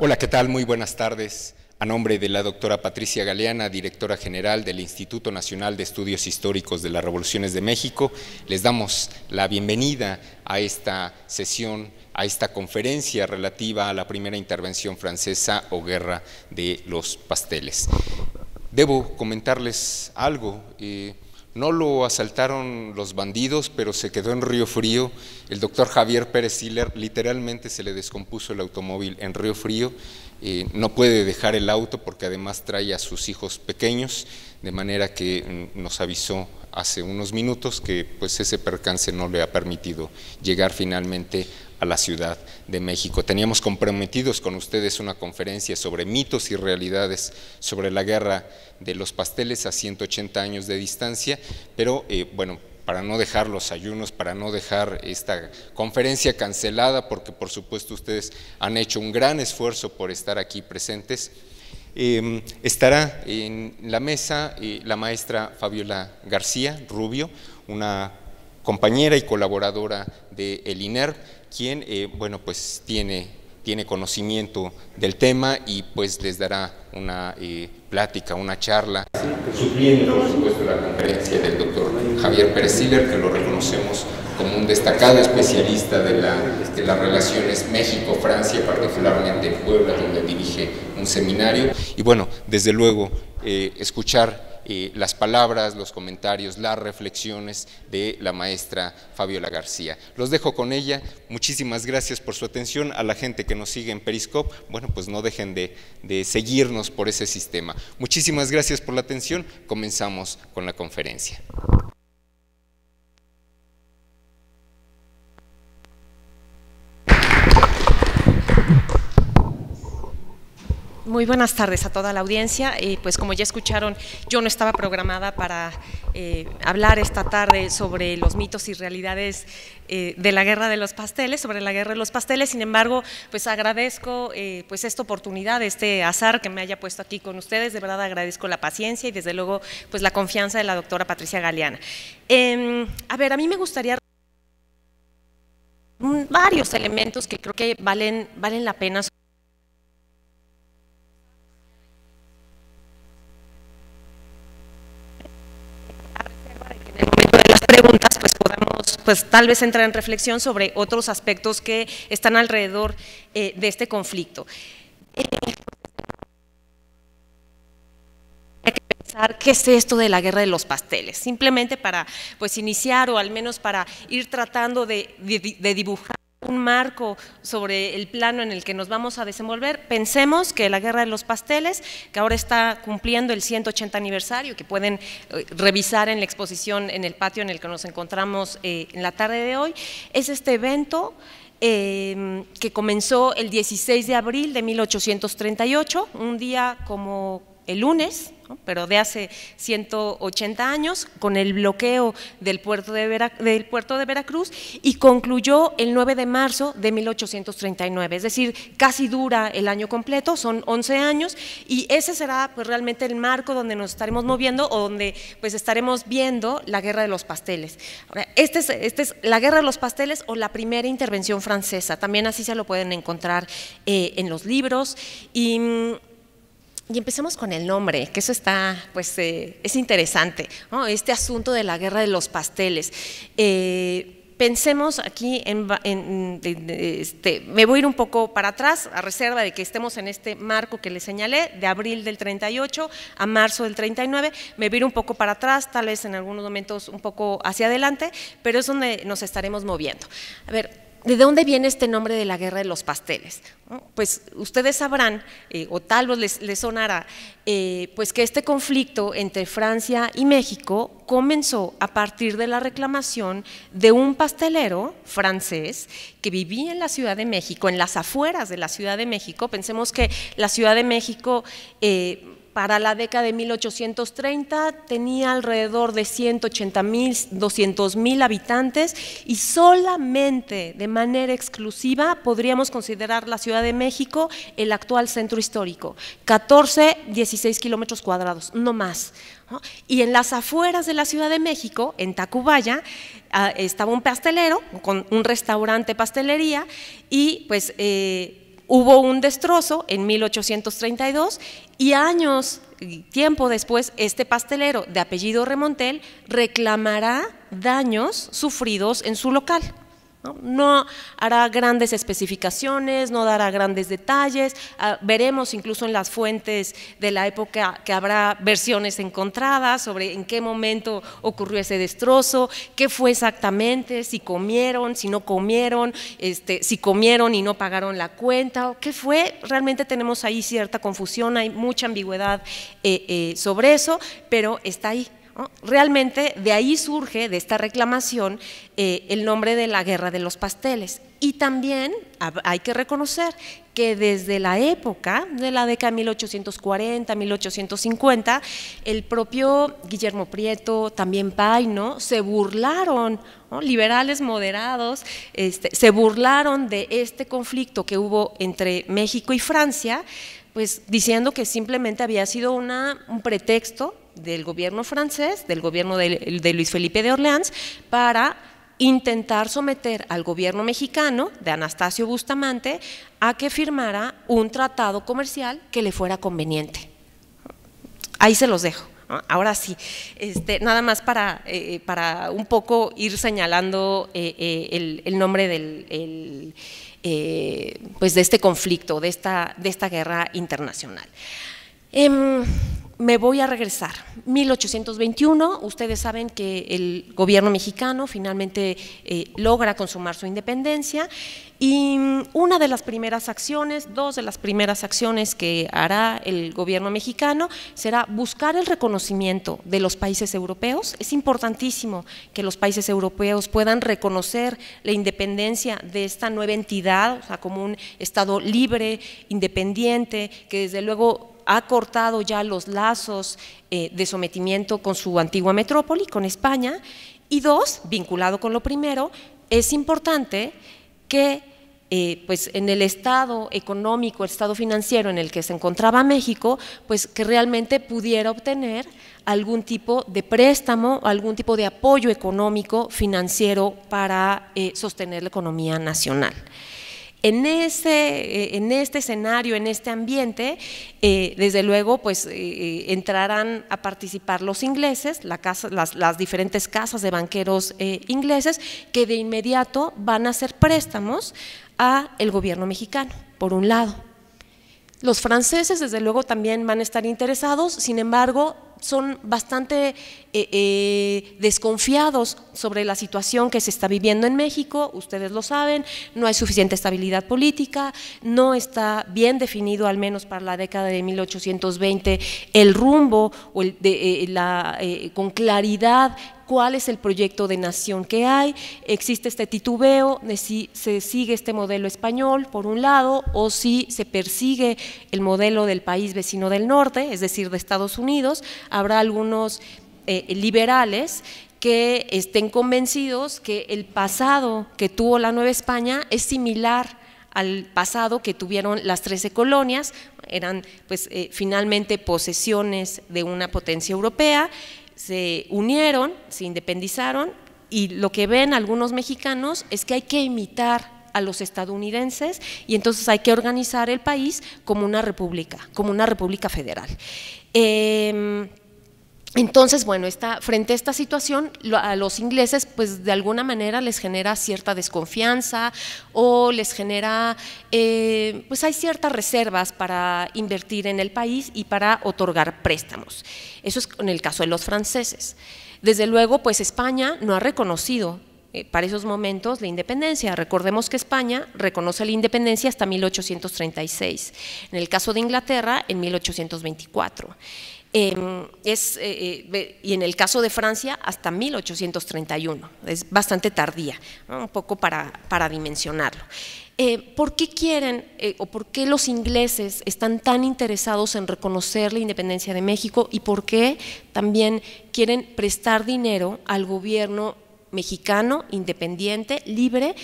Hola, ¿qué tal? Muy buenas tardes. A nombre de la doctora Patricia Galeana, directora general del Instituto Nacional de Estudios Históricos de las Revoluciones de México, les damos la bienvenida a esta sesión, a esta conferencia relativa a la primera intervención francesa o guerra de los pasteles. Debo comentarles algo. Eh, no lo asaltaron los bandidos, pero se quedó en Río Frío. El doctor Javier Pérez Hiller literalmente se le descompuso el automóvil en Río Frío. Eh, no puede dejar el auto porque además trae a sus hijos pequeños, de manera que mm, nos avisó hace unos minutos que pues ese percance no le ha permitido llegar finalmente a la Ciudad de México. Teníamos comprometidos con ustedes una conferencia sobre mitos y realidades sobre la guerra de los pasteles a 180 años de distancia, pero eh, bueno, para no dejar los ayunos, para no dejar esta conferencia cancelada, porque por supuesto ustedes han hecho un gran esfuerzo por estar aquí presentes. Em, estará en la mesa eh, la maestra Fabiola García Rubio, una compañera y colaboradora de el INER quien, eh, bueno, pues tiene, tiene conocimiento del tema y pues les dará una eh, plática, una charla. Supliendo, por supuesto, la conferencia del doctor Javier Pérez Siller, que lo reconocemos como un destacado especialista de, la, las relaciones México-Francia, particularmente en Puebla, donde dirige un seminario. Y bueno, desde luego, eh, escuchar eh, las palabras, los comentarios, las reflexiones de la maestra Fabiola García. Los dejo con ella. Muchísimas gracias por su atención. A la gente que nos sigue en Periscope, bueno, pues no dejen de, de seguirnos por ese sistema. Muchísimas gracias por la atención. Comenzamos con la conferencia. Muy buenas tardes a toda la audiencia. pues como ya escucharon, yo no estaba programada para eh, hablar esta tarde sobre los mitos y realidades eh, de la guerra de los pasteles, sobre la guerra de los pasteles. Sin embargo, pues agradezco eh, pues esta oportunidad, este azar que me haya puesto aquí con ustedes. De verdad agradezco la paciencia y desde luego pues la confianza de la doctora Patricia Galeana. Em, a ver, a mí me gustaría varios elementos que creo que valen, valen la pena. preguntas, pues podamos, pues tal vez entrar en reflexión sobre otros aspectos que están alrededor eh, de este conflicto. hay que pensar qué es esto de la guerra de los pasteles, simplemente para pues iniciar o al menos para ir tratando de dibujar un marco sobre el plano en el que nos vamos a desenvolver, pensemos que la Guerra de los Pasteles, que ahora está cumpliendo el 180 aniversario, que pueden eh, revisar en la exposición en el patio en el que nos encontramos eh, en la tarde de hoy, es este evento em, que comenzó el 16 de abril de 1838, un día como el lunes, pero de hace 180 años, con el bloqueo del puerto, de Veracruz y concluyó el 9 de marzo de 1839, es decir, casi dura el año completo, son 11 años y ese será pues, realmente el marco donde nos estaremos moviendo o donde pues, estaremos viendo la guerra de los pasteles. Esta este es, este es la guerra de los pasteles o la primera intervención francesa, también así se lo pueden encontrar eh, en los libros y mm, y empecemos con el nombre, que eso está, pues, eh, es interesante, este asunto de la guerra de los pasteles. Eh, pensemos aquí en, este, me voy a ir un poco para atrás, a reserva de que estemos en este marco que les señalé, de abril del 38 a marzo del 39, me voy a ir un poco para atrás, tal vez en algunos momentos un poco hacia adelante, pero es donde nos estaremos moviendo. A ver, ¿de dónde viene este nombre de la guerra de los pasteles? Pues ustedes sabrán, eh, o tal vez les, sonará, eh, pues que este conflicto entre Francia y México comenzó a partir de la reclamación de un pastelero francés que vivía en la Ciudad de México, en las afueras de la Ciudad de México. Pensemos que la Ciudad de México... Eh, para la década de 1830 tenía alrededor de 180 mil, 200 mil habitantes y solamente de manera exclusiva podríamos considerar la Ciudad de México el actual centro histórico, 14, 16 kilómetros cuadrados, no más. Y en las afueras de la Ciudad de México, en Tacubaya, ah, estaba un pastelero con un restaurante pastelería y pues… Eh, Hubo un destrozo en 1832 y años, tiempo después, este pastelero de apellido Remontel reclamará daños sufridos en su local. ¿no? hará grandes especificaciones, no dará grandes detalles, ah, veremos incluso en las fuentes de la época que habrá versiones encontradas sobre en qué momento ocurrió ese destrozo, qué fue exactamente, si comieron, si no comieron, este, si comieron y no pagaron la cuenta, o qué fue, realmente tenemos ahí cierta confusión, hay mucha ambigüedad eh, eh, sobre eso, pero está ahí Realmente de ahí surge, de esta reclamación, eh, el nombre de la guerra de los pasteles. Y también hay que reconocer que desde la época de la década 1840-1850, el propio Guillermo Prieto, también Paino, se burlaron, liberales moderados, este, se burlaron de este conflicto que hubo entre México y Francia, pues diciendo que simplemente había sido una, un pretexto del gobierno francés, del gobierno de, Luis Felipe de Orleans, para intentar someter al gobierno mexicano de Anastasio Bustamante a que firmara un tratado comercial que le fuera conveniente. Ahí se los dejo. Ahora sí, este, nada más para, eh, para, un poco ir señalando eh, eh, el, nombre del, pues de este conflicto, de esta, de esta guerra internacional. Em, me voy a regresar. 1821, ustedes saben que el gobierno mexicano finalmente eh, logra consumar su independencia y mm, una de las primeras acciones, dos de las primeras acciones que hará el gobierno mexicano será buscar el reconocimiento de los países europeos. Es importantísimo que los países europeos puedan reconocer la independencia de esta nueva entidad, o sea, como un Estado libre, independiente, que desde luego ha cortado ya los lazos eh, de sometimiento con su antigua metrópoli, con España, y dos, vinculado con lo primero, es importante que eh, pues en el estado económico, el estado financiero en el que se encontraba México, pues que realmente pudiera obtener algún tipo de préstamo, algún tipo de apoyo económico, financiero para eh, sostener la economía nacional. En, ese, eh, en este escenario, en este ambiente, eh, desde luego, pues eh, entrarán a participar los ingleses, las, diferentes casas de banqueros ingleses, que de inmediato van a hacer préstamos a el gobierno mexicano, por un lado. Los franceses, desde luego, también van a estar interesados, sin embargo, son bastante eh, eh, desconfiados sobre la situación que se está viviendo en México, ustedes lo saben, no hay suficiente estabilidad política, no está bien definido, al menos para la década de 1820, el rumbo o eh, con claridad cuál es el proyecto de nación que hay, existe este titubeo de si se sigue este modelo español, por un lado, o si se persigue el modelo del país vecino del norte, es decir, de Estados Unidos, habrá algunos eh, liberales que estén convencidos que el pasado que tuvo la Nueva España es similar al pasado que tuvieron las 13 colonias, eran pues eh, finalmente posesiones de una potencia europea se unieron, se independizaron y lo que ven algunos mexicanos es que hay que imitar a los estadounidenses y entonces hay que organizar el país como una república, como una república federal. Em, entonces, bueno, frente a esta situación, a los ingleses, pues de alguna manera les genera cierta desconfianza o les genera, eh, pues hay ciertas reservas para invertir en el país y para otorgar préstamos. Eso es en el caso de los franceses. Desde luego, pues España no ha reconocido eh, para esos momentos la independencia. Recordemos que España reconoce la independencia hasta 1836, en el caso de Inglaterra en 1824. Em, es, eh, eh, y en el caso de Francia, hasta 1831, es bastante tardía, un poco para, para dimensionarlo. Eh, ¿Por qué quieren o por qué los ingleses están tan interesados en reconocer la independencia de México y por qué también quieren prestar dinero al gobierno mexicano, independiente, libre,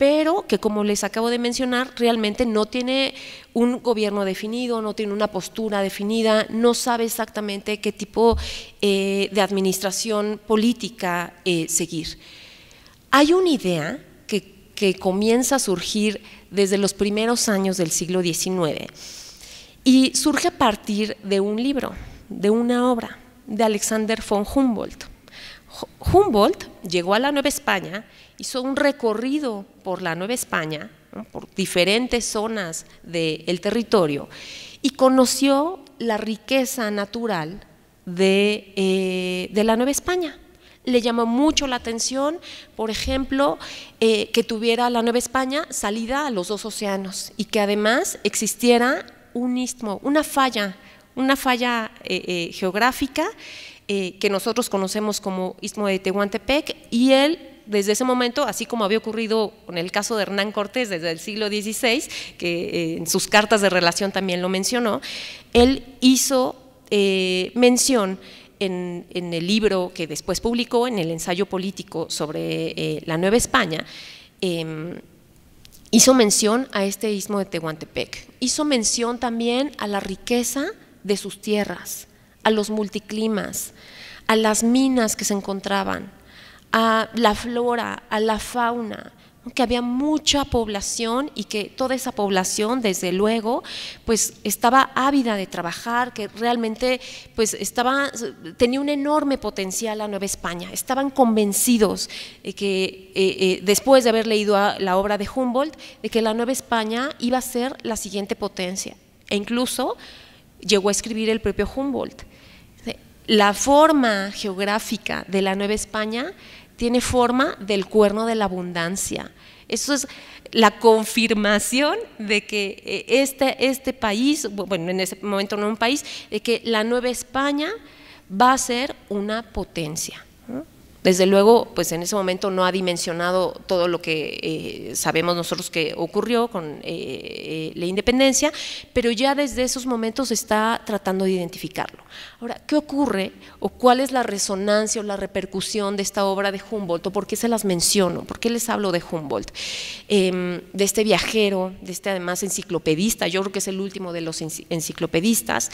pero que como les acabo de mencionar, realmente no tiene un gobierno definido, no tiene una postura definida, no sabe exactamente qué tipo eh, de administración política eh, seguir. Hay una idea que comienza a surgir desde los primeros años del siglo XIX y surge a partir de un libro, de una obra de Alexander von Humboldt. Humboldt llegó a la Nueva España hizo un recorrido por la Nueva España, por diferentes zonas del territorio, y conoció la riqueza natural de, eh, la Nueva España. Le llamó mucho la atención, por ejemplo, eh, que tuviera la Nueva España salida a los dos océanos y que además existiera un istmo, una falla, una falla eh, geográfica que nosotros conocemos como istmo de Tehuantepec y él desde ese momento, así como había ocurrido con el caso de Hernán Cortés desde el siglo XVI, que eh, en sus cartas de relación también lo mencionó, él hizo eh, mención en, el libro que después publicó, en el ensayo político sobre eh, la Nueva España, em, hizo mención a este istmo de Tehuantepec, hizo mención también a la riqueza de sus tierras, a los multiclimas, a las minas que se encontraban, a la flora, a la fauna, que había mucha población y que toda esa población, desde luego, pues estaba ávida de trabajar, que realmente pues estaba, tenía un enorme potencial la Nueva España. Estaban convencidos de que, eh, eh, después de haber leído la obra de Humboldt, de que la Nueva España iba a ser la siguiente potencia. E incluso llegó a escribir el propio Humboldt. La forma geográfica de la Nueva España tiene forma del cuerno de la abundancia. Eso es la confirmación de que eh, este, este país, bueno, en ese momento no un país, de que la Nueva España va a ser una potencia. Desde luego, pues en ese momento no ha dimensionado todo lo que eh, sabemos nosotros que ocurrió con eh, eh, la independencia, pero ya desde esos momentos está tratando de identificarlo. Ahora, ¿qué ocurre o cuál es la resonancia o la repercusión de esta obra de Humboldt? por qué se las menciono? ¿Por qué les hablo de Humboldt? Em, de este viajero, de este además enciclopedista, yo creo que es el último de los enciclopedistas,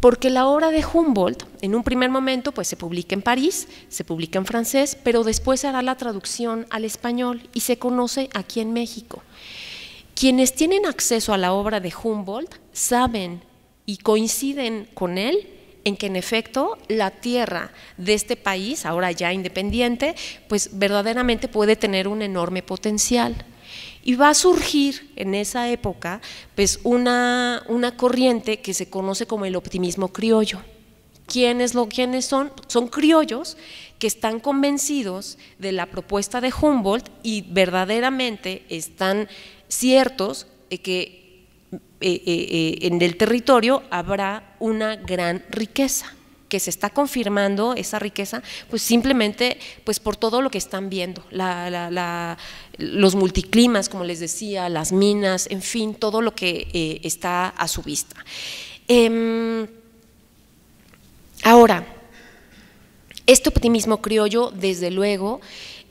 porque la obra de Humboldt en un primer momento pues se publica en París, se publica en francés, pero después se hará la traducción al español y se conoce aquí en México. Quienes tienen acceso a la obra de Humboldt saben y coinciden con él en que en efecto la tierra de este país, ahora ya independiente, pues verdaderamente puede tener un enorme potencial. Y va a surgir en esa época pues una, una corriente que se conoce como el optimismo criollo. ¿Quiénes, lo, son? Son criollos que están convencidos de la propuesta de Humboldt y verdaderamente están ciertos de que eh, eh, eh, en el territorio habrá una gran riqueza que se está confirmando esa riqueza, pues simplemente pues por todo lo que están viendo, los multiclimas, como les decía, las minas, en fin, todo lo que eh, está a su vista. Em, ahora, este optimismo criollo, desde luego,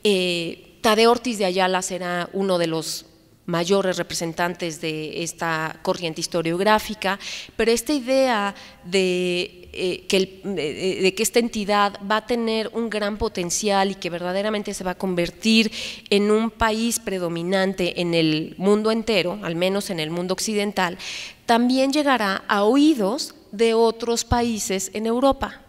eh, Tadeo Ortiz de Ayala será uno de los mayores representantes de esta corriente historiográfica, pero esta idea de eh, que eh, eh, de que esta entidad va a tener un gran potencial y que verdaderamente se va a convertir en un país predominante en el mundo entero, al menos en el mundo occidental, también llegará a oídos de otros países en Europa.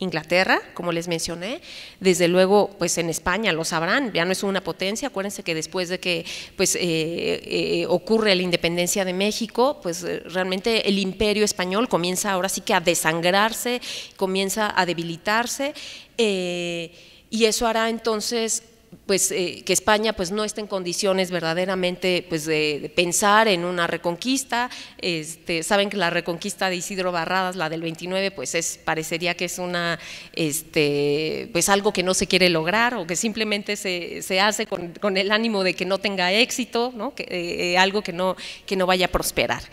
Inglaterra, como les mencioné, desde luego, pues en España lo sabrán, ya no es una potencia, acuérdense que después de que pues, eh, eh, ocurre la independencia de México, pues eh, realmente el imperio español comienza ahora sí que a desangrarse, comienza a debilitarse, y eso hará entonces pues, eh, que España pues, no está en condiciones verdaderamente pues, de, pensar en una reconquista. Este, saben que la reconquista de Isidro Barradas, la del 29, pues es, parecería que es una, este, pues, algo que no se quiere lograr o que simplemente se, hace con, el ánimo de que no tenga éxito, ¿no? Que, eh, eh, algo que no, que no vaya a prosperar.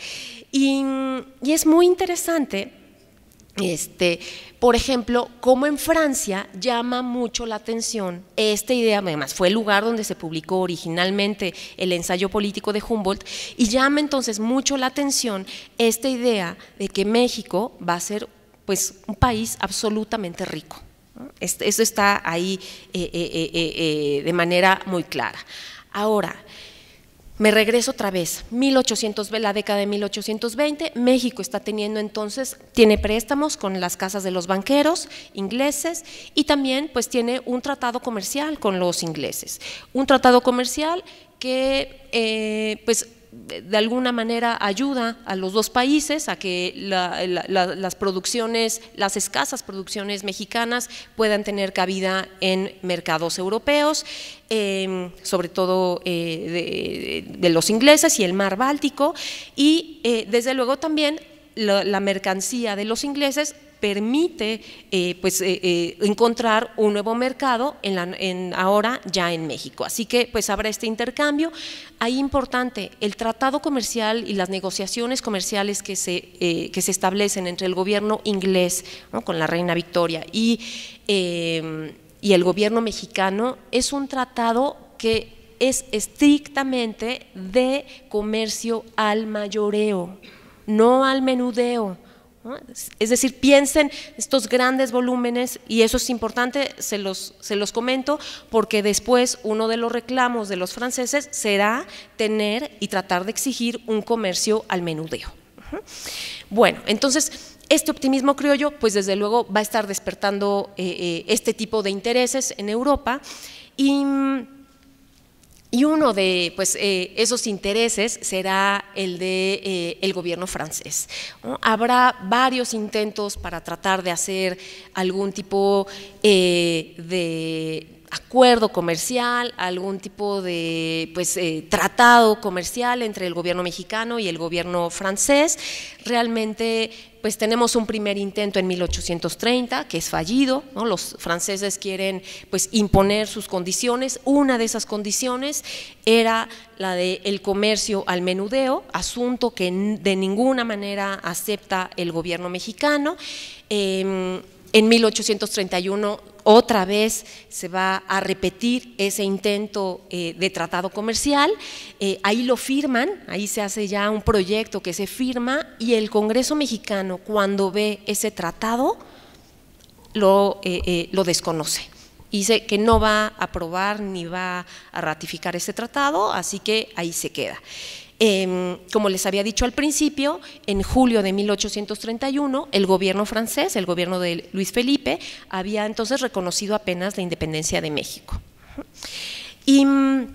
y es muy interesante este, por ejemplo, como en Francia llama mucho la atención esta idea, además fue el lugar donde se publicó originalmente el ensayo político de Humboldt, y llama entonces mucho la atención esta idea de que México va a ser pues, un país absolutamente rico. Esto está ahí eh, eh, eh, de manera muy clara. Ahora, me regreso otra vez, 1800, la década de 1820, México está teniendo entonces, tiene préstamos con las casas de los banqueros ingleses y también pues tiene un tratado comercial con los ingleses. Un tratado comercial que eh, pues de alguna manera ayuda a los dos países a que las producciones, las escasas producciones mexicanas puedan tener cabida en mercados europeos, em, sobre todo eh, de, los ingleses y el mar Báltico, y eh, desde luego también la mercancía de los ingleses permite eh, pues, eh, eh, encontrar un nuevo mercado ahora ya en México. Así que pues habrá este intercambio. Ahí importante, el tratado comercial y las negociaciones comerciales que se, que se establecen entre el gobierno inglés con la reina Victoria y, y el gobierno mexicano es un tratado que es estrictamente de comercio al mayoreo, no al menudeo es decir, piensen estos grandes volúmenes y eso es importante, se los, se los comento, porque después uno de los reclamos de los franceses será tener y tratar de exigir un comercio al menudeo. Bueno, entonces este optimismo criollo, pues desde luego va a estar despertando eh, eh, este tipo de intereses en Europa y mm, y uno de pues, eh, esos intereses será el de eh, el gobierno francés. Habrá varios intentos para tratar de hacer algún tipo eh, de acuerdo comercial, algún tipo de pues, eh, tratado comercial entre el gobierno mexicano y el gobierno francés. Realmente pues tenemos un primer intento en 1830 que es fallido, los franceses quieren pues imponer sus condiciones, una de esas condiciones era la del comercio al menudeo, asunto que de ninguna manera acepta el gobierno mexicano. Em, en 1831 otra vez se va a repetir ese intento eh, de tratado comercial, eh, ahí lo firman, ahí se hace ya un proyecto que se firma y el Congreso mexicano cuando ve ese tratado lo, eh, lo desconoce. Dice que no va a aprobar ni va a ratificar ese tratado, así que ahí se queda. Em, como les había dicho al principio, en julio de 1831 el gobierno francés, el gobierno de Luis Felipe, había entonces reconocido apenas la independencia de México. Y mm,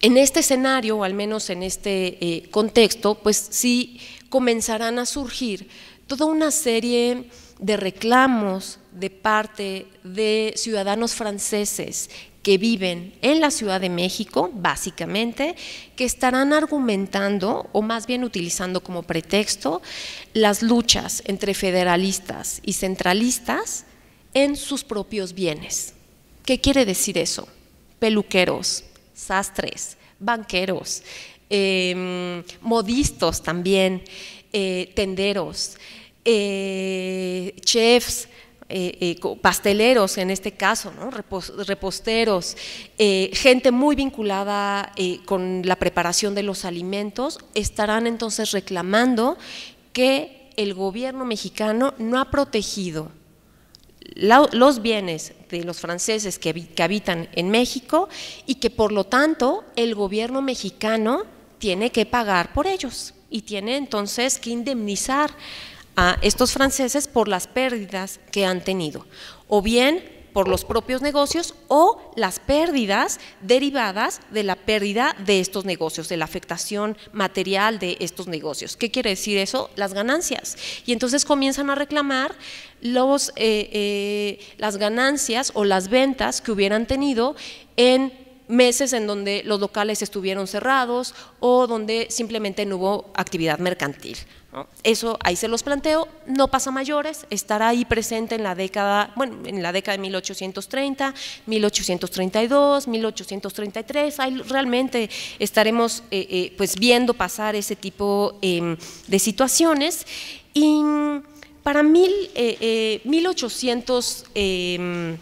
en este escenario, o al menos en este eh, contexto, pues sí comenzarán a surgir toda una serie de reclamos de parte de ciudadanos franceses que viven en la Ciudad de México, básicamente, que estarán argumentando o más bien utilizando como pretexto las luchas entre federalistas y centralistas en sus propios bienes. ¿Qué quiere decir eso? Peluqueros, sastres, banqueros, modistas em, modistos también, eh, tenderos, eh, chefs, eh, eh, pasteleros en este caso, ¿no? reposteros, eh, gente muy vinculada con la preparación de los alimentos, estarán entonces reclamando que el gobierno mexicano no ha protegido los bienes de los franceses que habitan en México y que por lo tanto el gobierno mexicano tiene que pagar por ellos y tiene entonces que indemnizar a estos franceses por las pérdidas que han tenido, o bien por los propios negocios o las pérdidas derivadas de la pérdida de estos negocios, de la afectación material de estos negocios. ¿Qué quiere decir eso? Las ganancias. Y entonces comienzan a reclamar los, eh, eh, las ganancias o las ventas que hubieran tenido en meses en donde los locales estuvieron cerrados o donde simplemente no hubo actividad mercantil. Eso ahí se los planteo, no pasa mayores, estará ahí presente en la década, bueno, en la década de 1830, 1832, 1833, ahí realmente estaremos eh, eh, pues viendo pasar ese tipo em, de situaciones. Y para mil, 1800 eh,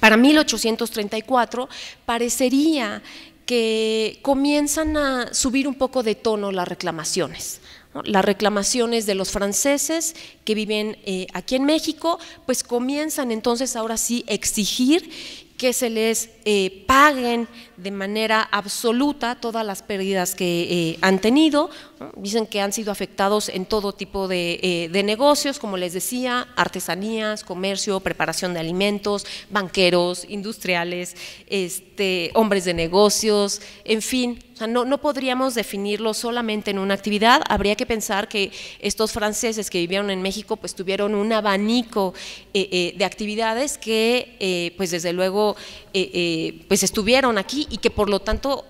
para 1834 parecería que comienzan a subir un poco de tono las reclamaciones. Las reclamaciones de los franceses que viven eh, aquí en México, pues comienzan entonces ahora sí a exigir que se les eh, paguen de manera absoluta todas las pérdidas que eh, han tenido. Dicen que han sido afectados en todo tipo de, eh, de, negocios, como les decía, artesanías, comercio, preparación de alimentos, banqueros, industriales, este, hombres de negocios, en fin, o sea, no, podríamos definirlo solamente en una actividad, habría que pensar que estos franceses que vivieron en México pues tuvieron un abanico eh, eh, de actividades que eh, pues desde luego pues estuvieron aquí y que por lo tanto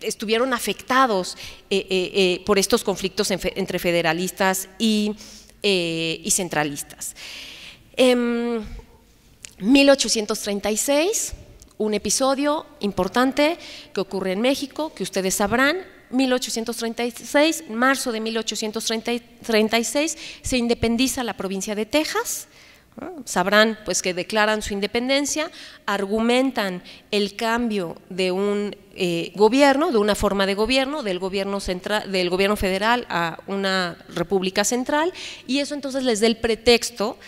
estuvieron afectados por estos conflictos entre federalistas y, y centralistas. 1836 em, un episodio importante que ocurre en México, que ustedes sabrán. 1836, marzo de 1836, se independiza la provincia de Texas. Ah, sabrán pues que declaran su independencia, argumentan el cambio de un eh, gobierno, de una forma de gobierno, del gobierno central, del gobierno federal a una república central, y eso entonces les da el pretexto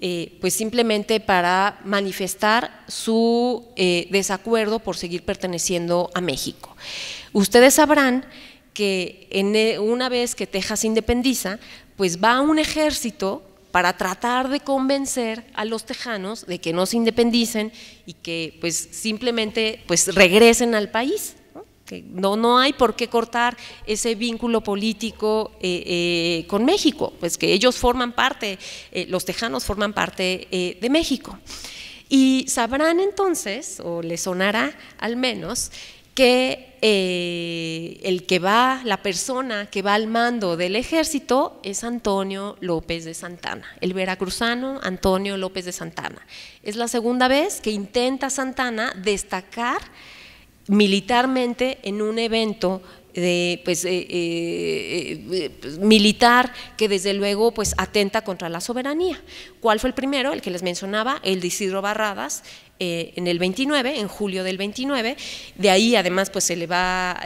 eh, pues simplemente para manifestar su eh, desacuerdo por seguir perteneciendo a México. Ustedes sabrán que en, eh, una vez que Texas independiza, pues va un ejército para tratar de convencer a los tejanos de que no se independicen y que pues simplemente pues regresen al país. No, no hay por qué cortar ese vínculo político eh, eh, con México, pues que ellos forman parte, eh, los tejanos forman parte de México. Y sabrán entonces, o les sonará al menos, que el que va, la persona que va al mando del ejército es Antonio López de Santana, el veracruzano Antonio López de Santana. Es la segunda vez que intenta Santana destacar militarmente en un evento pues, eh, eh, eh, pues, militar que desde luego pues, atenta contra la soberanía. ¿Cuál fue el primero? El que les mencionaba, el de Isidro Barradas, en el 29, en julio del 29. De ahí, además, pues se le va,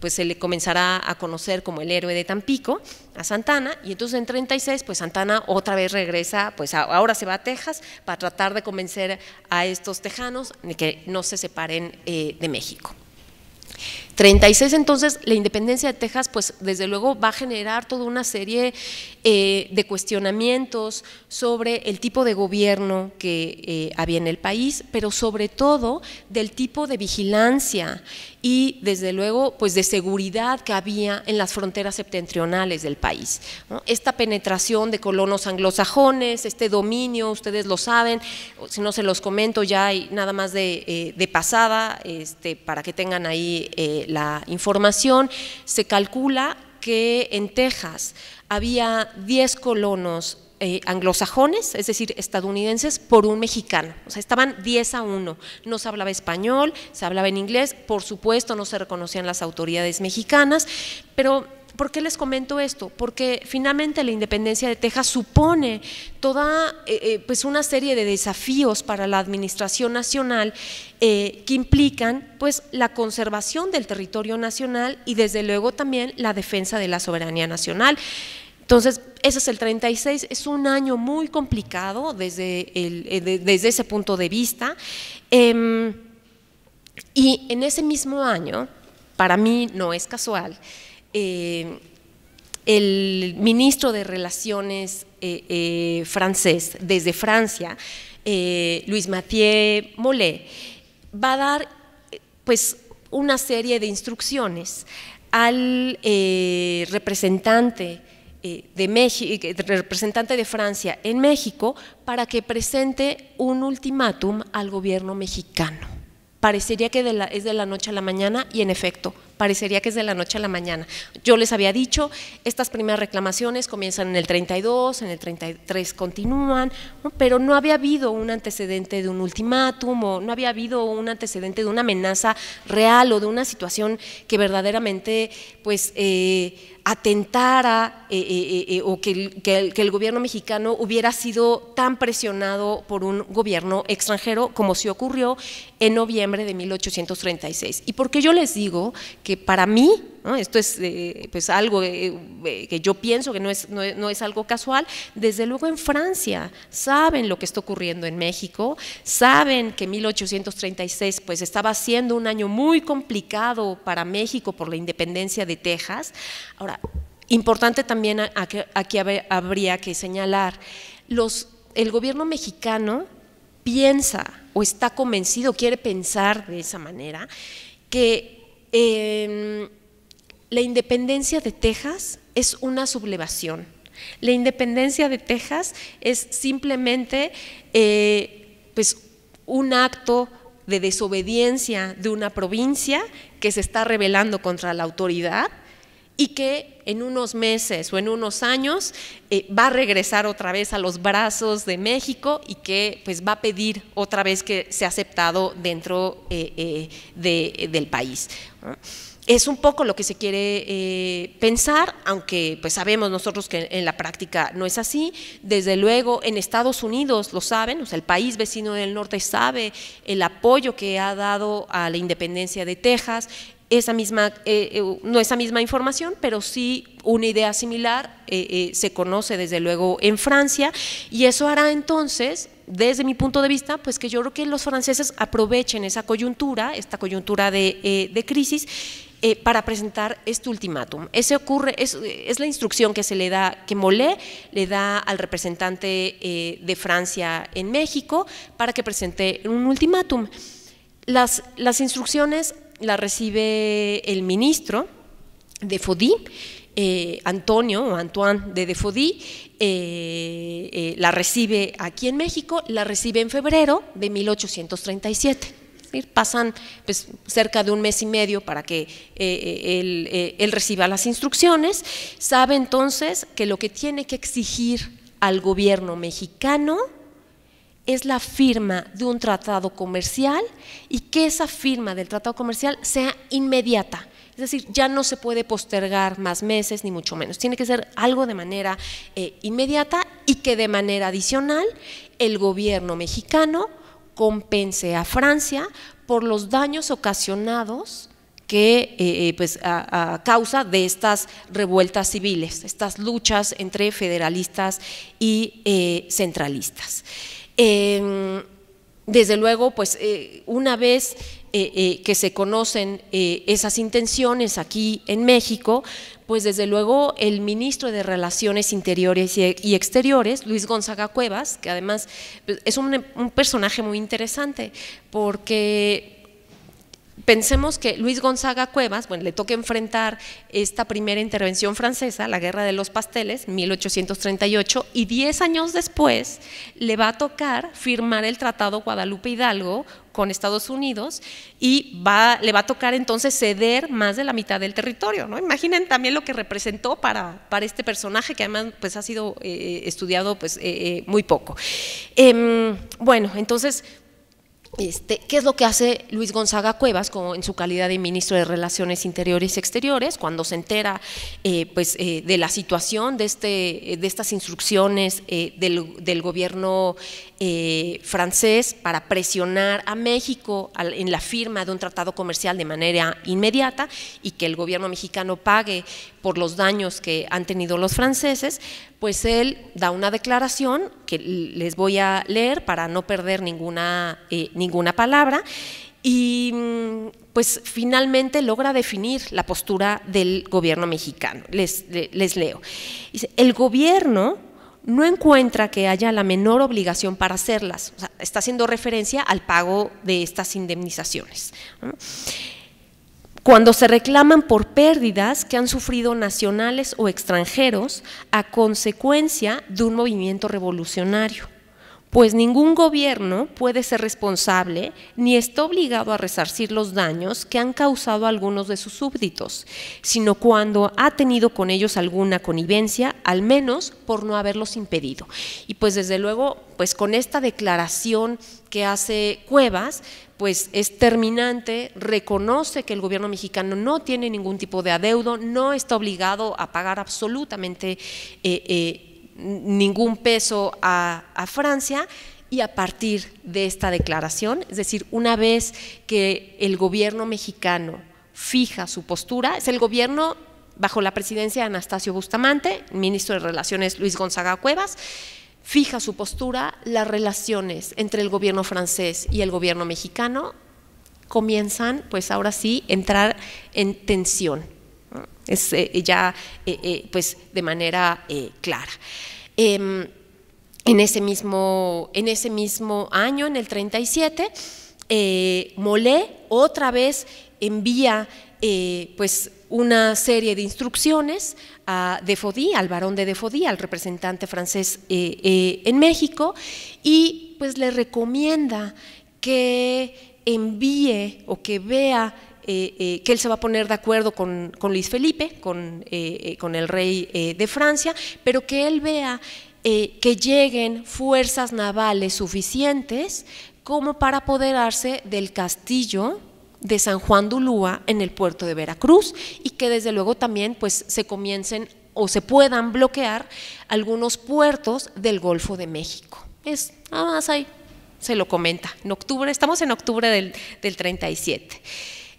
pues se le comenzará a conocer como el héroe de Tampico a Santana. Y entonces en 36, pues Santana otra vez regresa, pues ahora se va a Texas para tratar de convencer a estos tejanos de que no se separen de México. 36 entonces la independencia de Texas pues desde luego va a generar toda una serie eh, de cuestionamientos sobre el tipo de gobierno que eh, había en el país, pero sobre todo del tipo de vigilancia y desde luego pues de seguridad que había en las fronteras septentrionales del país. Esta penetración de colonos anglosajones, este dominio, ustedes lo saben, si no se los comento ya hay nada más de, eh, de pasada este, para que tengan ahí la información, se calcula que en Texas había 10 colonos eh, anglosajones, es decir, estadounidenses, por un mexicano. O sea, estaban 10 a 1. No se hablaba español, se hablaba en inglés, por supuesto no se reconocían las autoridades mexicanas, pero ¿Por qué les comento esto? Porque finalmente la independencia de Texas supone toda eh, eh, pues una serie de desafíos para la administración nacional eh, que implican pues la conservación del territorio nacional y desde luego también la defensa de la soberanía nacional. Entonces, ese es el 36, es un año muy complicado desde, ese punto de vista. Em, y en ese mismo año, para mí no es casual, eh, el ministro de Relaciones eh, eh, francés desde Francia, Luis Mathieu Mollet, va a dar pues, una serie de instrucciones al representante de de Francia en México para que presente un ultimátum al gobierno mexicano. Parecería que es de la noche a la mañana y en efecto, parecería que es de la noche a la mañana. Yo les había dicho, estas primeras reclamaciones comienzan en el 32, en el 33 continúan, pero no había habido un antecedente de un ultimátum o no había habido un antecedente de una amenaza real o de una situación que verdaderamente pues eh, atentara eh, eh, eh, o que, el, gobierno mexicano hubiera sido tan presionado por un gobierno extranjero como se ocurrió en noviembre de 1836. ¿Y por qué yo les digo que para mí esto es eh, pues algo eh, eh, que yo pienso que no es, es algo casual. Desde luego en Francia saben lo que está ocurriendo en México, saben que 1836 pues estaba siendo un año muy complicado para México por la independencia de Texas. Ahora, importante también aquí habría que señalar, los, el gobierno mexicano piensa o está convencido, quiere pensar de esa manera, que em, la independencia de Texas es una sublevación. La independencia de Texas es simplemente eh, pues, un acto de desobediencia de una provincia que se está rebelando contra la autoridad y que en unos meses o en unos años eh, va a regresar otra vez a los brazos de México y que pues va a pedir otra vez que sea aceptado dentro eh, del país es un poco lo que se quiere eh, pensar, aunque pues sabemos nosotros que en la práctica no es así. Desde luego en Estados Unidos lo saben, o sea, el país vecino del norte sabe el apoyo que ha dado a la independencia de Texas. Esa misma, eh, eh no misma información, pero sí una idea similar eh, se conoce desde luego en Francia y eso hará entonces desde mi punto de vista, pues que yo creo que los franceses aprovechen esa coyuntura, esta coyuntura de crisis, eh, para presentar este ultimátum. Ese ocurre, es, la instrucción que se le da, que Molé le da al representante eh, de Francia en México para que presente un ultimátum. Las, instrucciones las recibe el ministro de Fodí, eh, Antonio o Antoine de Fodí, eh, la recibe aquí en México, la recibe en febrero de 1837 pasan pues, cerca de un mes y medio para que eh, eh, eh, él, reciba las instrucciones, sabe entonces que lo que tiene que exigir al gobierno mexicano es la firma de un tratado comercial y que esa firma del tratado comercial sea inmediata. Es decir, ya no se puede postergar más meses ni mucho menos. Tiene que ser algo de manera inmediata y que de manera adicional el gobierno mexicano compense a Francia por los daños ocasionados que eh, eh, pues a, causa de estas revueltas civiles, estas luchas entre federalistas y eh, centralistas. Em, desde luego, pues eh, una vez eh, eh, que se conocen esas intenciones aquí en México, pues desde luego el ministro de Relaciones Interiores y, Exteriores, Luis Gonzaga Cuevas, que además pues, es un, un personaje muy interesante, porque pensemos que Luis Gonzaga Cuevas, bueno, le toca enfrentar esta primera intervención francesa, la Guerra de los Pasteles, 1838, y 10 años después le va a tocar firmar el Tratado Guadalupe Hidalgo con Estados Unidos y le va a tocar entonces ceder más de la mitad del territorio. ¿no? Imaginen también lo que representó para, para este personaje que además pues, ha sido eh, eh, estudiado pues, eh, muy poco. Em, bueno, entonces este, ¿Qué es lo que hace Luis Gonzaga Cuevas como en su calidad de ministro de Relaciones Interiores y Exteriores cuando se entera eh, pues, eh, de la situación de, este, de estas instrucciones eh, del, del, gobierno eh, francés para presionar a México en la firma de un tratado comercial de manera inmediata y que el gobierno mexicano pague por los daños que han tenido los franceses, pues él da una declaración que les voy a leer para no perder ninguna, eh, ninguna palabra. Y mm, pues finalmente logra definir la postura del gobierno mexicano. Les, les leo. el gobierno no encuentra que haya la menor obligación para hacerlas. está haciendo referencia al pago de estas indemnizaciones. Cuando se reclaman por pérdidas que han sufrido nacionales o extranjeros a consecuencia de un movimiento revolucionario pues ningún gobierno puede ser responsable ni está obligado a resarcir los daños que han causado algunos de sus súbditos, sino cuando ha tenido con ellos alguna connivencia, al menos por no haberlos impedido. Y pues desde luego, pues con esta declaración que hace Cuevas, pues es terminante, reconoce que el gobierno mexicano no tiene ningún tipo de adeudo, no está obligado a pagar absolutamente eh, eh, ningún peso a, Francia y a partir de esta declaración, es decir, una vez que el gobierno mexicano fija su postura, es el gobierno bajo la presidencia de Anastasio Bustamante, ministro de Relaciones Luis Gonzaga Cuevas, fija su postura, las relaciones entre el gobierno francés y el gobierno mexicano comienzan, pues ahora sí, entrar en tensión. Es eh, eh, ya eh, pues de manera clara. Em, en, ese mismo, en ese mismo año, en el 37, Molé otra vez envía pues una serie de instrucciones a Defodí, al varón de Defodí, al representante francés en México, y pues le recomienda que envíe o que vea eh, eh, que él se va a poner de acuerdo con, Luis Felipe, con, eh, el rey de Francia, pero que él vea que lleguen fuerzas navales suficientes como para apoderarse del castillo de San Juan de Ulúa en el puerto de Veracruz y que desde luego también pues, se comiencen o se puedan bloquear algunos puertos del Golfo de México. Es nada más ahí, se lo comenta. En octubre, estamos en octubre del, del 37.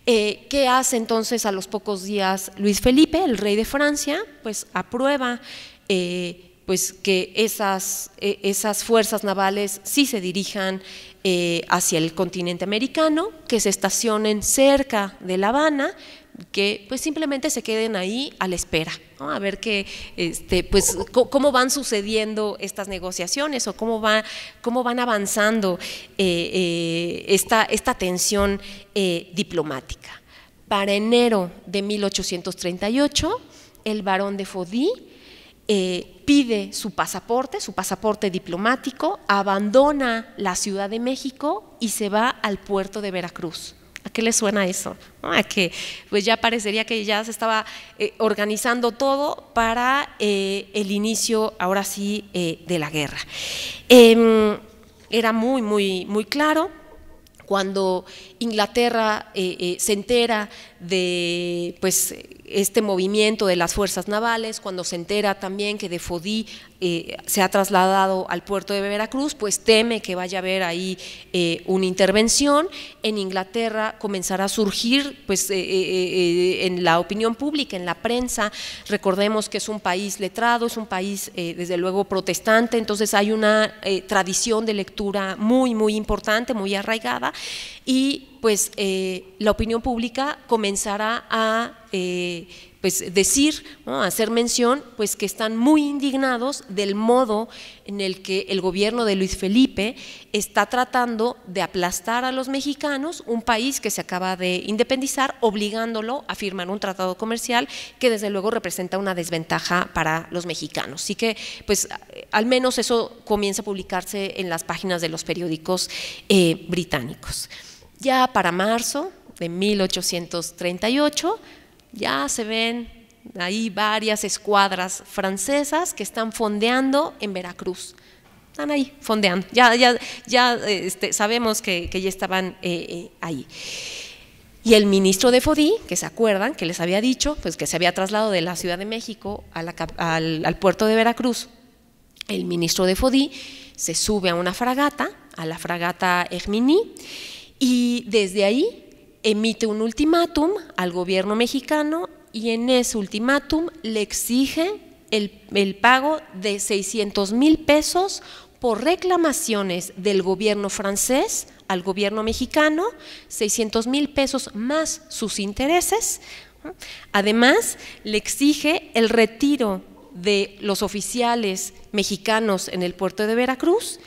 Eh, ¿Qué hace entonces a los pocos días Luis Felipe, el rey de Francia? Pues aprueba eh, pues que esas, e, esas, fuerzas navales sí se dirijan eh, hacia el continente americano, que se estacionen cerca de La Habana, que pues simplemente se queden ahí a la espera, a ver este, pues, cómo van sucediendo estas negociaciones o cómo, va, cómo van avanzando eh, eh, esta, esta, tensión eh, diplomática. Para enero de 1838, el barón de Fodí pide su pasaporte, su pasaporte diplomático, abandona la Ciudad de México y se va al puerto de Veracruz ¿A qué le suena eso? que pues ya parecería que ya se estaba eh, organizando todo para eh, el inicio, ahora sí, eh, de la guerra. Em, era muy, muy, muy claro cuando Inglaterra eh, eh, se entera de pues, este movimiento de las fuerzas navales, cuando se entera también que de Fodí eh, se ha trasladado al puerto de Veracruz, pues teme que vaya a haber ahí una intervención. En Inglaterra comenzará a surgir pues, en la opinión pública, en la prensa, recordemos que es un país letrado, es un país desde luego protestante, entonces hay una tradición de lectura muy, muy importante, muy arraigada y pues eh, la opinión pública comenzará a eh, pues, decir, a hacer mención, pues que están muy indignados del modo en el que el gobierno de Luis Felipe está tratando de aplastar a los mexicanos, un país que se acaba de independizar, obligándolo a firmar un tratado comercial que desde luego representa una desventaja para los mexicanos. Así que, pues, eh, al menos eso comienza a publicarse en las páginas de los periódicos británicos. Ya para marzo de 1838 ya se ven ahí varias escuadras francesas que están fondeando en Veracruz. Están ahí fondeando, ya, ya, este, sabemos que, ya estaban eh, eh, ahí. Y el ministro de Fodí, que se acuerdan, que les había dicho, pues que se había trasladado de la Ciudad de México al, puerto de Veracruz, el ministro de Fodí se sube a una fragata, a la fragata Hermini, y desde ahí emite un ultimátum al gobierno mexicano y en ese ultimátum le exige el, pago de 600 mil pesos por reclamaciones del gobierno francés al gobierno mexicano, 600 mil pesos más sus intereses. Además, le exige el retiro de los oficiales mexicanos en el puerto de Veracruz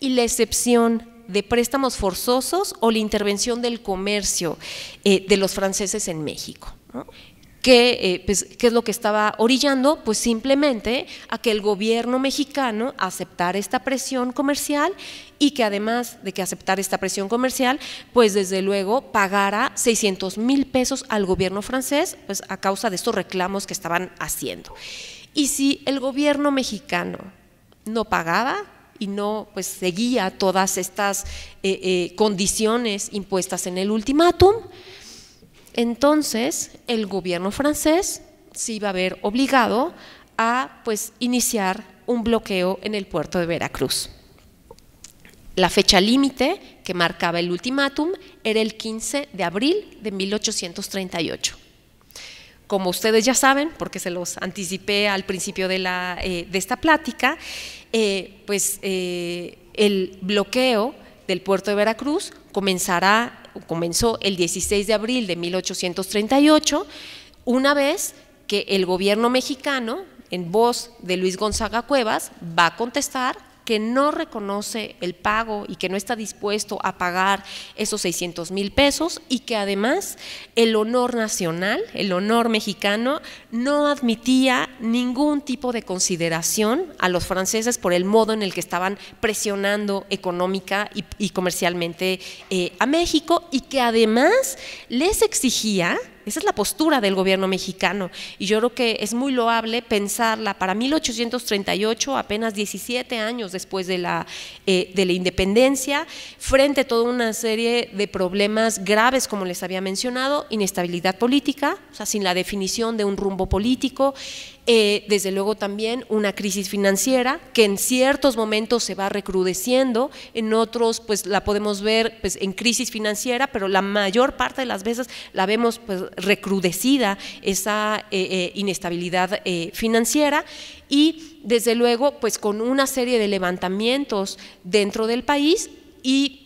y la excepción de préstamos forzosos o la intervención del comercio eh, de los franceses en México. Eh, pues, ¿Qué es lo que estaba orillando? Pues simplemente a que el gobierno mexicano aceptara esta presión comercial y que además de que aceptara esta presión comercial, pues desde luego pagara 600 mil pesos al gobierno francés pues, a causa de estos reclamos que estaban haciendo. Y si el gobierno mexicano no pagaba, y no pues, seguía todas estas eh, eh, condiciones impuestas en el ultimátum, entonces el gobierno francés se iba a ver obligado a pues, iniciar un bloqueo en el puerto de Veracruz. La fecha límite que marcaba el ultimátum era el 15 de abril de 1838. Como ustedes ya saben, porque se los anticipé al principio de, eh, de esta plática, eh, pues eh, el bloqueo del puerto de Veracruz comenzará, comenzó el 16 de abril de 1838, una vez que el gobierno mexicano, en voz de Luis Gonzaga Cuevas, va a contestar que no reconoce el pago y que no está dispuesto a pagar esos 600 mil pesos y que además el honor nacional, el honor mexicano, no admitía ningún tipo de consideración a los franceses por el modo en el que estaban presionando económica y, comercialmente eh, a México y que además les exigía esa es la postura del gobierno mexicano y yo creo que es muy loable pensarla para 1838, apenas 17 años después de la, eh, de la independencia, frente a toda una serie de problemas graves, como les había mencionado, inestabilidad política, o sea, sin la definición de un rumbo político, eh, desde luego también una crisis financiera que en ciertos momentos se va recrudeciendo, en otros pues la podemos ver pues, en crisis financiera, pero la mayor parte de las veces la vemos pues, recrudecida esa eh, eh, inestabilidad financiera y desde luego pues con una serie de levantamientos dentro del país y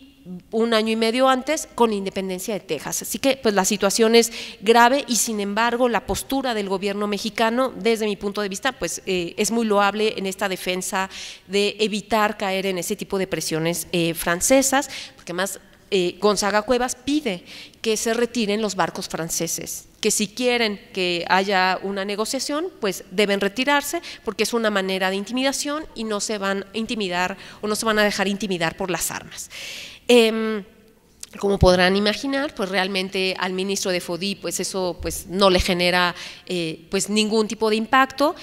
un año y medio antes con la independencia de Texas. Así que pues la situación es grave y sin embargo la postura del gobierno mexicano desde mi punto de vista pues eh, es muy loable en esta defensa de evitar caer en ese tipo de presiones eh, francesas, porque más eh, Gonzaga Cuevas pide que se retiren los barcos franceses, que si quieren que haya una negociación, pues deben retirarse porque es una manera de intimidación y no se van a intimidar o no se van a dejar intimidar por las armas. Em, como podrán imaginar, pues realmente al ministro de FODI pues eso pues no le genera eh, pues ningún tipo de impacto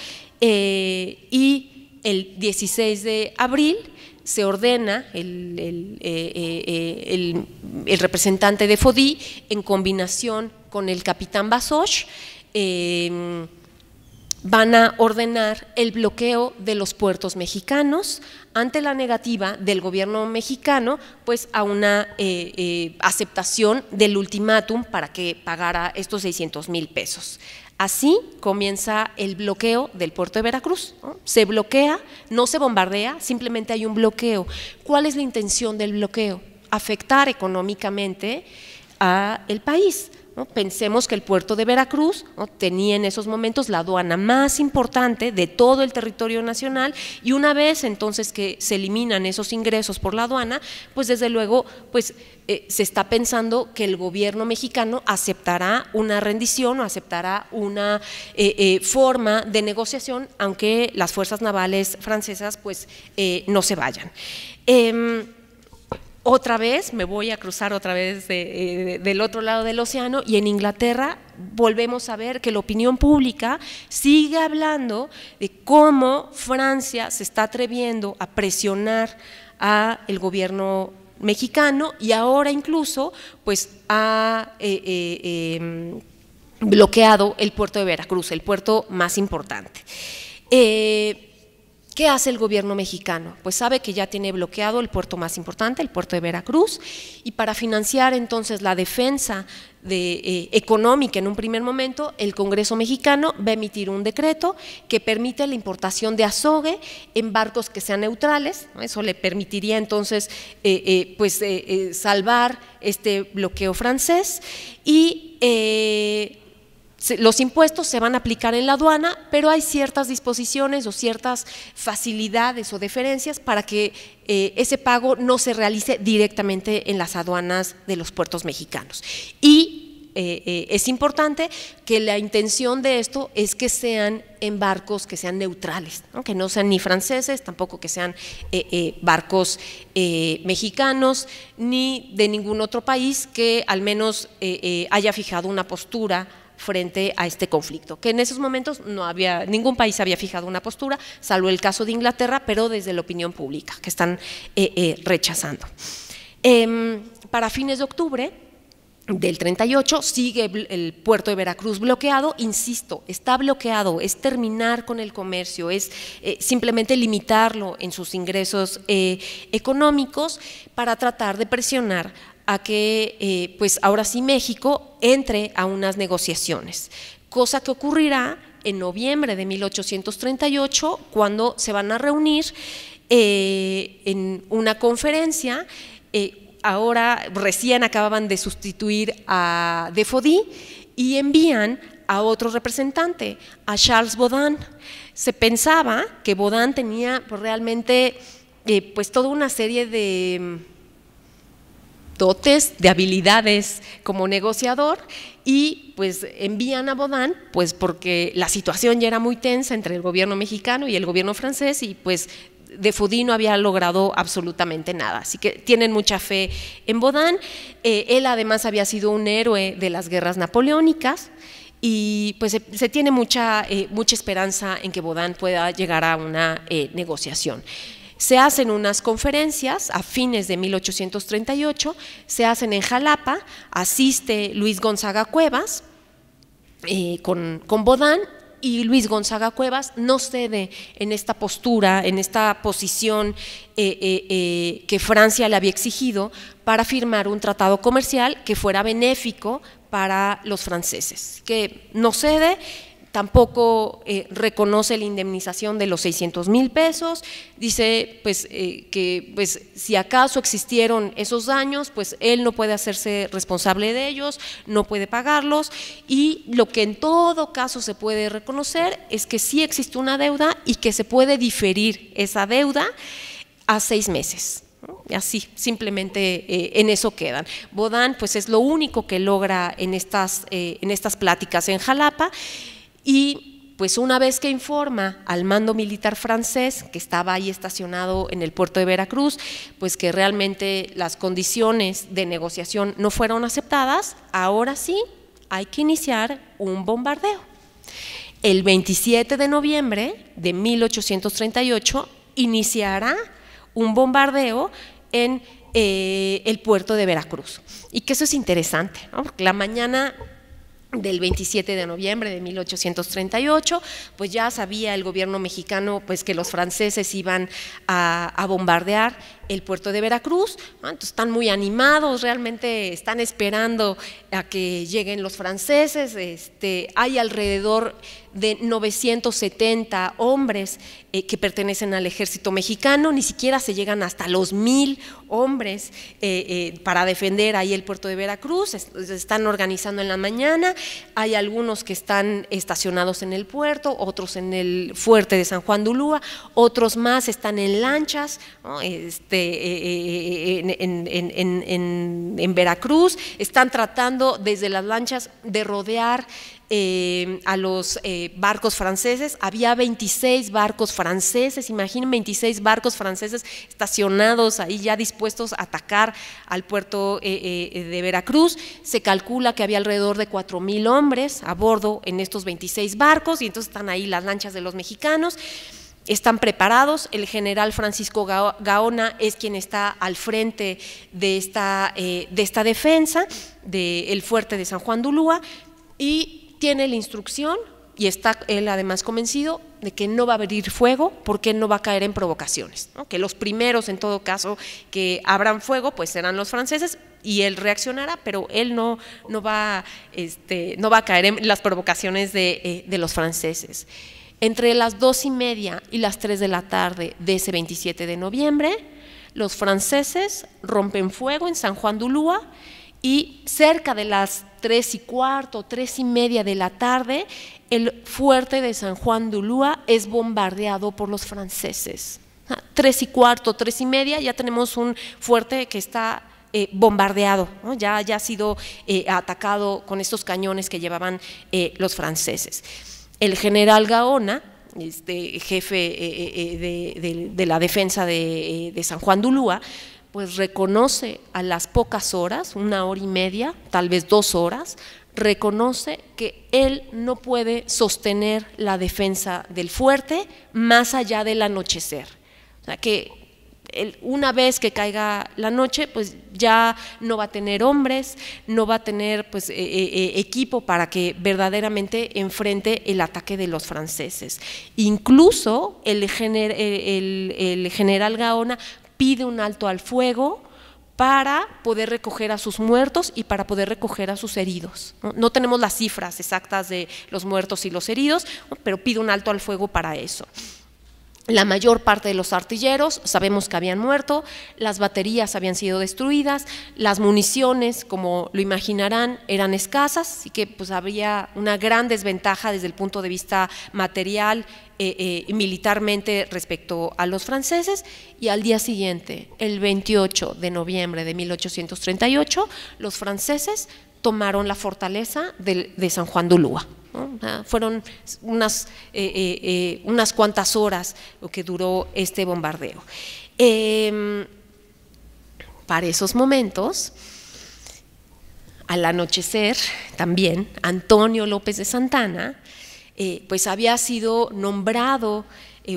eh, y el 16 de abril se ordena eh, el, representante de FODI en combinación con el capitán Basoch em, van a ordenar el bloqueo de los puertos mexicanos ante la negativa del gobierno mexicano pues a una eh, eh, aceptación del ultimátum para que pagara estos 600 mil pesos. Así comienza el bloqueo del puerto de Veracruz. Se bloquea, no se bombardea, simplemente hay un bloqueo. ¿Cuál es la intención del bloqueo? Afectar económicamente a el país. Pensemos que el puerto de Veracruz tenía en esos momentos la aduana más importante de todo el territorio nacional y una vez entonces que se eliminan esos ingresos por la aduana, pues desde luego pues, eh, se está pensando que el gobierno mexicano aceptará una rendición o aceptará una eh, eh, forma de negociación, aunque las fuerzas navales francesas pues no se vayan. Em, otra vez, me voy a cruzar otra vez eh, del otro lado del océano y en Inglaterra volvemos a ver que la opinión pública sigue hablando de cómo Francia se está atreviendo a presionar a el gobierno mexicano y ahora incluso pues ha eh, eh, em, bloqueado el puerto de Veracruz, el puerto más importante. ¿Qué hace el gobierno mexicano? Pues sabe que ya tiene bloqueado el puerto más importante, el puerto de Veracruz, y para financiar entonces la defensa eh, económica en un primer momento, el Congreso mexicano va a emitir un decreto que permite la importación de azogue en barcos que sean neutrales, eso le permitiría entonces eh, eh, pues, salvar este bloqueo francés y los impuestos se van a aplicar en la aduana, pero hay ciertas disposiciones o ciertas facilidades o deferencias para que eh, ese pago no se realice directamente en las aduanas de los puertos mexicanos. Y eh, eh, es importante que la intención de esto es que sean en barcos que sean neutrales, que no sean ni franceses, tampoco que sean barcos mexicanos, ni de ningún otro país que al menos haya fijado una postura frente a este conflicto, que en esos momentos no había, ningún país había fijado una postura, salvo el caso de Inglaterra, pero desde la opinión pública, que están eh, eh, rechazando. Em, para fines de octubre, del 38 sigue el puerto de Veracruz bloqueado, insisto, está bloqueado, es terminar con el comercio, es eh, simplemente limitarlo en sus ingresos económicos para tratar de presionar a que eh, pues ahora sí México entre a unas negociaciones, cosa que ocurrirá en noviembre de 1838 cuando se van a reunir eh, en una conferencia. Eh, ahora recién acababan de sustituir a Defodí, y envían a otro representante, a Charles Baudin. Se pensaba que Baudin tenía pues, realmente pues toda una serie de dotes, de habilidades como negociador y pues envían a Bodán, pues porque la situación ya era muy tensa entre el gobierno mexicano y el gobierno francés y pues de Fudí no había logrado absolutamente nada. Así que tienen mucha fe en Bodán. Eh, él además había sido un héroe de las guerras napoleónicas y pues se, tiene mucha, eh, mucha esperanza en que Bodán pueda llegar a una eh, negociación. Se hacen unas conferencias a fines de 1838, se hacen en Jalapa, asiste Luis Gonzaga Cuevas eh, con, con Bodán y Luis Gonzaga Cuevas no cede en esta postura, en esta posición eh, eh, que Francia le había exigido para firmar un tratado comercial que fuera benéfico para los franceses, que no cede tampoco eh, reconoce la indemnización de los 600 mil pesos, dice pues, eh, que pues, si acaso existieron esos daños, pues él no puede hacerse responsable de ellos, no puede pagarlos y lo que en todo caso se puede reconocer es que sí existe una deuda y que se puede diferir esa deuda a seis meses. Así, simplemente eh, en eso quedan. Bodán, pues es lo único que logra en estas, en estas pláticas en Jalapa. Y pues una vez que informa al mando militar francés que estaba ahí estacionado en el puerto de Veracruz, pues que realmente las condiciones de negociación no fueron aceptadas, ahora sí hay que iniciar un bombardeo. El 27 de noviembre de 1838 iniciará un bombardeo en eh, el puerto de Veracruz. Y que eso es interesante, porque la mañana del 27 de noviembre de 1838, pues ya sabía el gobierno mexicano pues que los franceses iban a, a bombardear el puerto de Veracruz, entonces están muy animados, realmente están esperando a que lleguen los franceses, este, hay alrededor de 970 hombres eh, que pertenecen al ejército mexicano, ni siquiera se llegan hasta los mil hombres eh, eh, para defender ahí el puerto de Veracruz, se están organizando en la mañana, hay algunos que están estacionados en el puerto, otros en el fuerte de San Juan de Ulúa, otros más están en lanchas, este, eh, eh, eh, en, Veracruz, están tratando desde las lanchas de rodear a los barcos franceses. Había 26 barcos franceses, imaginen 26 barcos franceses estacionados ahí ya dispuestos a atacar al puerto de Veracruz. Se calcula que había alrededor de 4000 hombres a bordo en estos 26 barcos y entonces están ahí las lanchas de los mexicanos están preparados. El general Francisco Gaona es quien está al frente de esta, eh, de esta defensa del fuerte de San Juan Dulúa y tiene la instrucción, y está él además convencido, de que no va a abrir fuego porque no va a caer en provocaciones. Que los primeros, en todo caso, que abran fuego, pues serán los franceses y él reaccionará, pero él no, no, va, este, no va a caer en las provocaciones de, eh, de los franceses. Entre las dos y media y las tres de la tarde de ese 27 de noviembre, los franceses rompen fuego en San Juan de y cerca de las tres y cuarto, tres y media de la tarde, el fuerte de San Juan de es bombardeado por los franceses. Ah, tres y cuarto, tres y media, ya tenemos un fuerte que está eh, bombardeado, ya, ha sido eh, atacado con estos cañones que llevaban eh, los franceses el general Gaona, este, jefe eh, eh, eh, de, la defensa de, San Juan Dulúa, pues reconoce a las pocas horas, una hora y media, tal vez dos horas, reconoce que él no puede sostener la defensa del fuerte más allá del anochecer. O sea, que una vez que caiga la noche, pues ya no va a tener hombres, no va a tener pues, eh, eh, eh, equipo para que verdaderamente enfrente el ataque de los franceses. Incluso el, general Gaona pide un alto al fuego para poder recoger a sus muertos y para poder recoger a sus heridos. no tenemos las cifras exactas de los muertos y los heridos, pero pide un alto al fuego para eso. La mayor parte de los artilleros, sabemos que habían muerto, las baterías habían sido destruidas, las municiones, como lo imaginarán, eran escasas, así que pues había una gran desventaja desde el punto de vista material eh, eh, militarmente respecto a los franceses y al día siguiente, el 28 de noviembre de 1838, los franceses tomaron la fortaleza de, San Juan de Ulúa fueron eh, eh, eh, unas, cuantas horas lo que duró este bombardeo. Em, para esos momentos, al anochecer también, Antonio López de Santana, pues había sido nombrado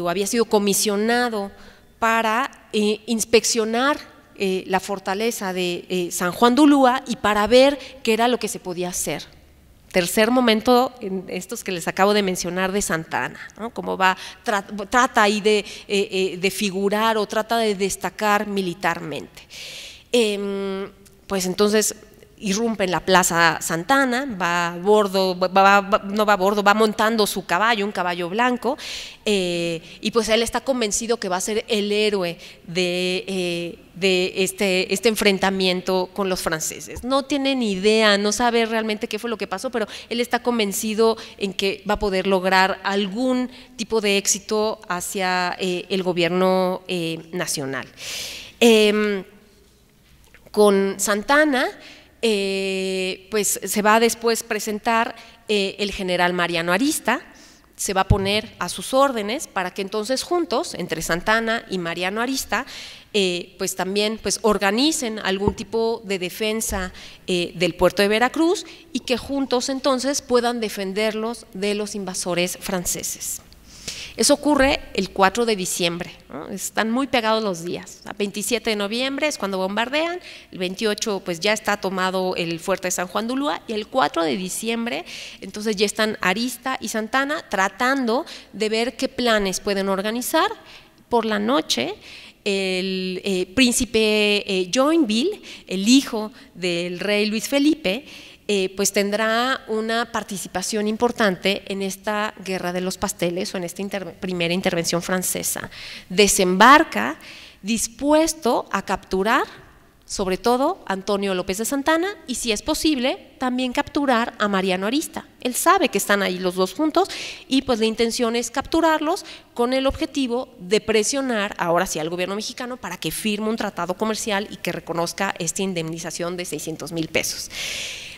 o había sido comisionado para inspeccionar la fortaleza de San Juan de Ulúa y para ver qué era lo que se podía hacer tercer momento, en estos que les acabo de mencionar de Santana, ¿no? cómo va, trata ahí eh, eh, de, figurar o trata de destacar militarmente. Em, pues entonces irrumpe en la Plaza Santana, va a bordo, no va a bordo, va montando su caballo, un caballo blanco, eh, y pues él está convencido que va a ser el héroe eh, de, este, este, enfrentamiento con los franceses. No tiene ni idea, no sabe realmente qué fue lo que pasó, pero él está convencido en que va a poder lograr algún tipo de éxito hacia eh, el gobierno nacional. Em, con Santana, eh, pues se va a después presentar eh, el general Mariano Arista, se va a poner a sus órdenes para que entonces juntos, entre Santana y Mariano Arista, eh, pues también pues organicen algún tipo de defensa del puerto de Veracruz y que juntos entonces puedan defenderlos de los invasores franceses. Eso ocurre el 4 de diciembre, están muy pegados los días. A 27 de noviembre es cuando bombardean, el 28 pues ya está tomado el fuerte de San Juan de y el 4 de diciembre entonces ya están Arista y Santana tratando de ver qué planes pueden organizar por la noche el eh, príncipe eh, Joinville, el hijo del rey Luis Felipe, eh, pues tendrá una participación importante en esta guerra de los pasteles o en esta primera intervención francesa. Desembarca dispuesto a capturar sobre todo Antonio López de Santana, y si es posible, también capturar a Mariano Arista. Él sabe que están ahí los dos juntos y pues la intención es capturarlos con el objetivo de presionar ahora sí al gobierno mexicano para que firme un tratado comercial y que reconozca esta indemnización de 600 mil pesos.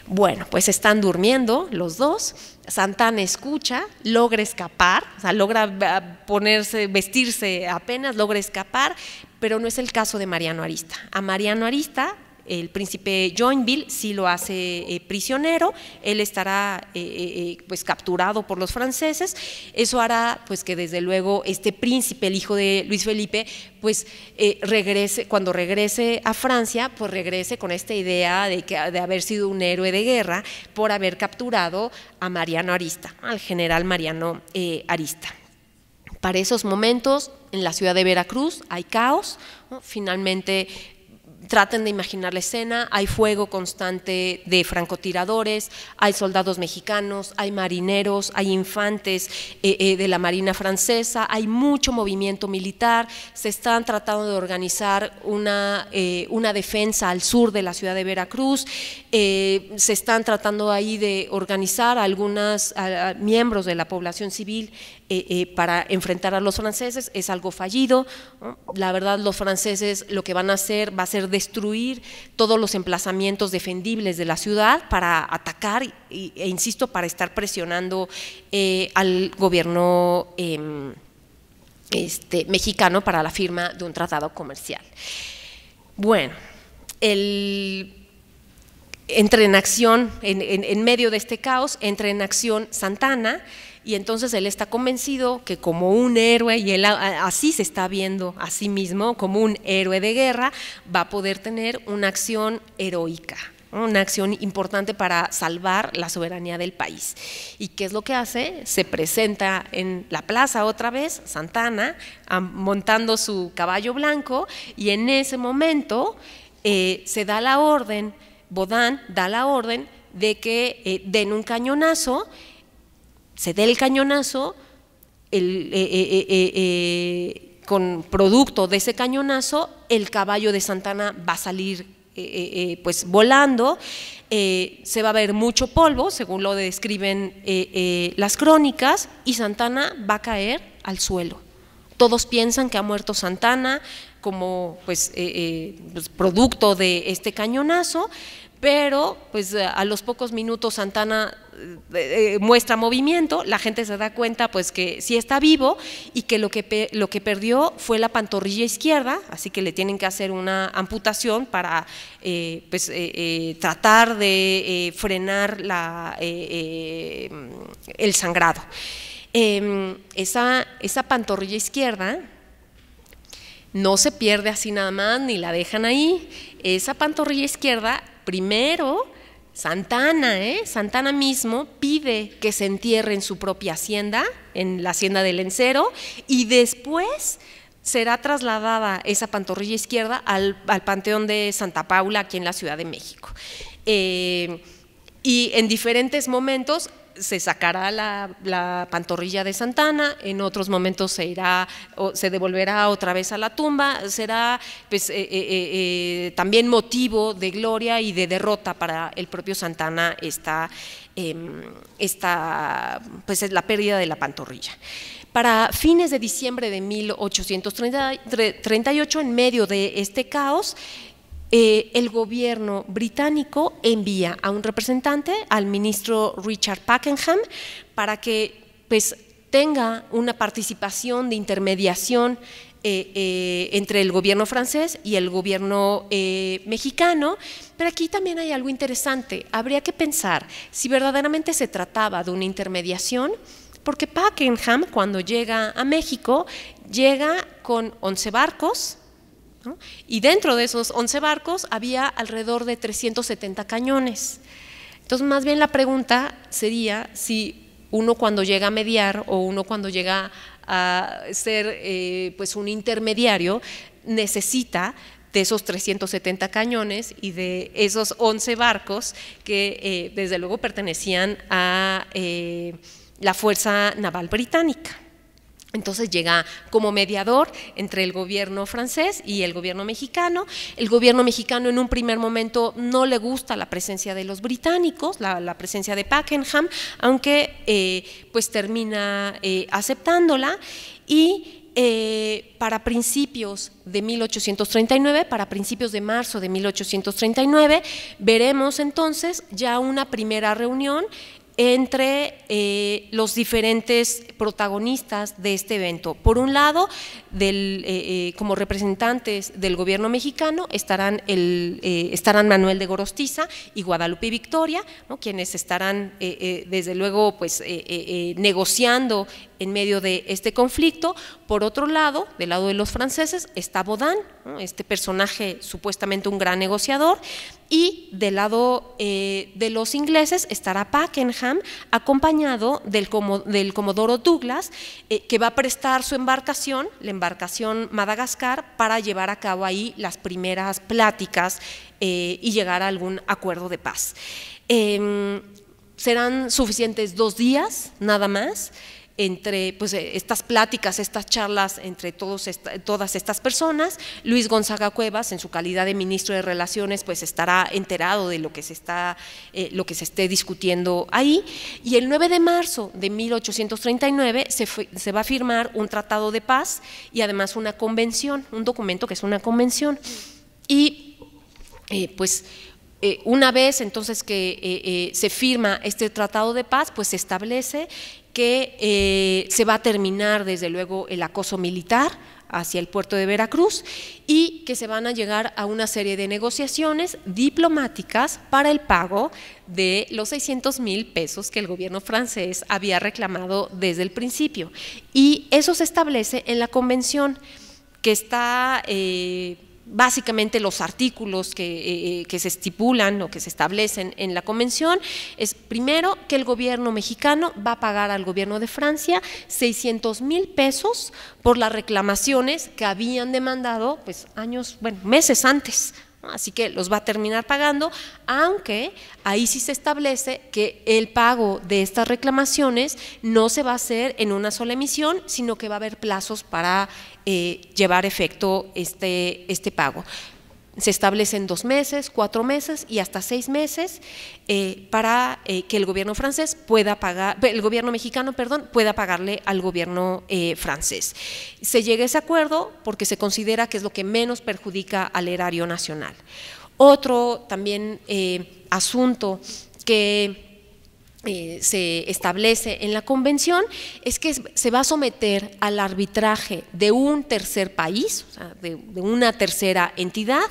Bueno, pues están durmiendo los dos. Santana escucha, logra escapar, o sea, logra eh, ponerse, vestirse apenas, logra escapar, pero no es el caso de Mariano Arista. A Mariano Arista el príncipe Joinville sí lo hace eh, prisionero, él estará eh, eh, pues capturado por los franceses, eso hará pues que desde luego este príncipe, el hijo de Luis Felipe, pues regrese, cuando regrese a Francia, pues regrese con esta idea de, que, de haber sido un héroe de guerra por haber capturado a Mariano Arista, al general Mariano Arista. Para esos momentos, en la ciudad de Veracruz hay caos, finalmente traten de imaginar la escena, hay fuego constante de francotiradores, hay soldados mexicanos, hay marineros, hay infantes eh, eh, de la Marina francesa, hay mucho movimiento militar, se están tratando de organizar una, eh, una defensa al sur de la ciudad de Veracruz, se están tratando ahí de organizar a algunos miembros de la población civil eh, eh, para enfrentar a los franceses, es algo fallido. La verdad, los franceses lo que van a hacer va a ser destruir todos los emplazamientos defendibles de la ciudad para atacar e insisto, para estar presionando eh, al gobierno em, este, mexicano para la firma de un tratado comercial. Bueno, entre entra en acción, en, en medio de este caos, entra en acción Santana, y entonces él está convencido que como un héroe, y él así se está viendo a sí mismo, como un héroe de guerra, va a poder tener una acción heroica, una acción importante para salvar la soberanía del país. ¿Y qué es lo que hace? Se presenta en la plaza otra vez, Santana, montando su caballo blanco, y en ese momento eh, se da la orden, Bodán da la orden de que eh, den un cañonazo se dé el cañonazo, eh, eh, eh, con producto de ese cañonazo, el caballo de Santana va a salir pues volando, se va a ver mucho polvo, según lo describen las crónicas, y Santana va a caer al suelo. Todos piensan que ha muerto Santana como pues, pues producto de este cañonazo, pero pues eh, a los pocos minutos Santana eh, eh, muestra movimiento, la gente se da cuenta pues que sí está vivo y que lo que, lo que perdió fue la pantorrilla izquierda, así que le tienen que hacer una amputación para pues, tratar de frenar la, el sangrado. Em, esa, esa pantorrilla izquierda no se pierde así nada más ni la dejan ahí. Esa pantorrilla izquierda primero Santana, ¿eh? Santana mismo pide que se entierre en su propia hacienda, en la hacienda del Encero, y después será trasladada esa pantorrilla izquierda al, Panteón de Santa Paula, aquí en la Ciudad de México. Eh, y en diferentes momentos se sacará la, pantorrilla de Santana, en otros momentos se irá o se devolverá otra vez a la tumba, será pues, eh, eh, eh, también motivo de gloria y de derrota para el propio Santana esta, em, esta pues la pérdida de la pantorrilla. Para fines de diciembre de 1838, en medio de este caos, eh, el gobierno británico envía a un representante, al ministro Richard Pakenham, para que pues, tenga una participación de intermediación eh, eh, entre el gobierno francés y el gobierno mexicano, pero aquí también hay algo interesante. Habría que pensar si verdaderamente se trataba de una intermediación, porque Pakenham, cuando llega a México, llega con 11 barcos, y dentro de esos 11 barcos había alrededor de 370 cañones. Entonces, más bien la pregunta sería si uno cuando llega a mediar o uno cuando llega a ser eh, pues un intermediario necesita de esos 370 cañones y de esos 11 barcos que eh, desde luego pertenecían a eh, la Fuerza Naval Británica. Entonces llega como mediador entre el gobierno francés y el gobierno mexicano. El gobierno mexicano en un primer momento no le gusta la presencia de los británicos, la, presencia de Pakenham, aunque eh, pues termina eh, aceptándola y eh, para principios de 1839, para principios de marzo de 1839, veremos entonces ya una primera reunión entre eh, los diferentes protagonistas de este evento. Por un lado, eh, eh, como representantes del gobierno mexicano estarán, el, estarán Manuel de Gorostiza y Guadalupe Victoria, quienes estarán desde luego pues, negociando en medio de este conflicto. Por otro lado, del lado de los franceses, está Baudin, este personaje supuestamente un gran negociador, y del lado eh, de los ingleses estará Pakenham acompañado del, Comodoro Douglas eh, que va a prestar su embarcación, la embarcación Madagascar, para llevar a cabo ahí las primeras pláticas eh, y llegar a algún acuerdo de paz. Em, serán suficientes dos días nada más entre pues, eh, estas pláticas, estas charlas entre todos todas estas personas. Luis Gonzaga Cuevas, en su calidad de ministro de Relaciones, pues estará enterado de lo que se, está, eh, lo que se esté discutiendo ahí. Y el 9 de marzo de 1839 se, va a firmar un tratado de paz y además una convención, un documento que es una convención. Y eh, pues una vez entonces que se firma este tratado de paz, pues se establece que eh, se va a terminar desde luego el acoso militar hacia el puerto de Veracruz y que se van a llegar a una serie de negociaciones diplomáticas para el pago de los 600 mil pesos que el gobierno francés había reclamado desde el principio. Y eso se establece en la convención que está... Eh, básicamente los artículos eh, eh, que, se estipulan o que se establecen en la convención es primero que el gobierno mexicano va a pagar al gobierno de Francia 600 mil pesos por las reclamaciones que habían demandado pues años, bueno, meses antes. Así que los va a terminar pagando, aunque ahí sí se establece que el pago de estas reclamaciones no se va a hacer en una sola emisión, sino que va a haber plazos para eh, llevar efecto este, este pago. Se establecen dos meses, cuatro meses y hasta seis meses eh, para eh, que el gobierno francés pueda pagar, el gobierno mexicano, perdón, pueda pagarle al gobierno francés. Se llega a ese acuerdo porque se considera que es lo que menos perjudica al erario nacional. Otro también asunto que eh, se establece en la convención es que se va a someter al arbitraje de un tercer país, de, de una tercera entidad,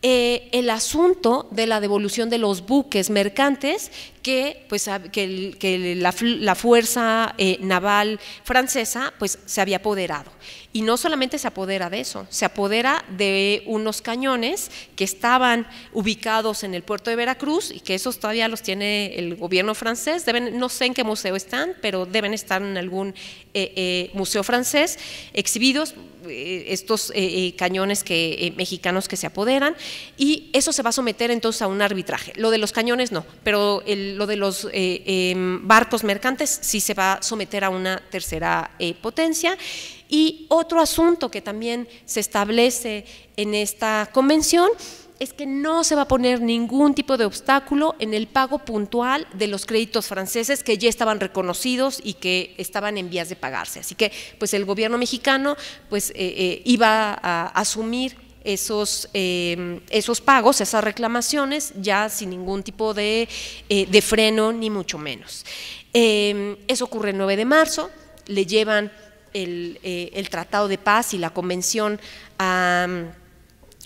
eh, el asunto de la devolución de los buques mercantes que, pues, que, la, fuerza eh, naval francesa pues, se había apoderado. Y no solamente se apodera de eso, se apodera de unos cañones que estaban ubicados en el puerto de Veracruz y que esos todavía los tiene el gobierno francés, deben, no sé en qué museo están, pero deben estar en algún eh, museo francés, exhibidos eh, estos eh, eh, cañones que, mexicanos que se apoderan y eso se va a someter entonces a un arbitraje. Lo de los cañones no, pero lo de los em, barcos mercantes sí se va a someter a una tercera potencia. Y otro asunto que también se establece en esta convención es que no se va a poner ningún tipo de obstáculo en el pago puntual de los créditos franceses que ya estaban reconocidos y que estaban en vías de pagarse. Así que pues el gobierno mexicano pues eh, eh, iba a asumir esos, em, esos pagos, esas reclamaciones, ya sin ningún tipo de, eh, freno, ni mucho menos. Em, eso ocurre el 9 de marzo, le llevan el Tratado de Paz y la Convención a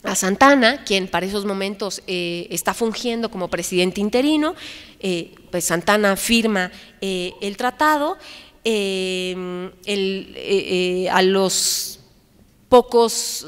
a Santana, quien para esos momentos eh, está fungiendo como presidente interino, eh, pues Santana firma eh, el tratado, a los pocos,